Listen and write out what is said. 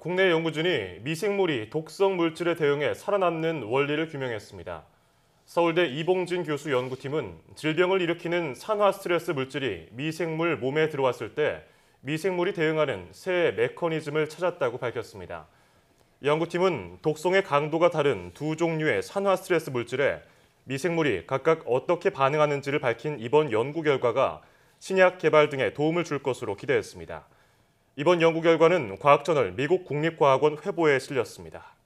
국내 연구진이 미생물이 독성 물질에 대응해 살아남는 원리를 규명했습니다. 서울대 이봉진 교수 연구팀은 질병을 일으키는 산화 스트레스 물질이 미생물 몸에 들어왔을 때 미생물이 대응하는 새 메커니즘을 찾았다고 밝혔습니다. 연구팀은 독성의 강도가 다른 두 종류의 산화 스트레스 물질에 미생물이 각각 어떻게 반응하는지를 밝힌 이번 연구 결과가 신약 개발 등에 도움을 줄 것으로 기대했습니다. 이번 연구 결과는 과학저널 미국 국립과학원 회보에 실렸습니다.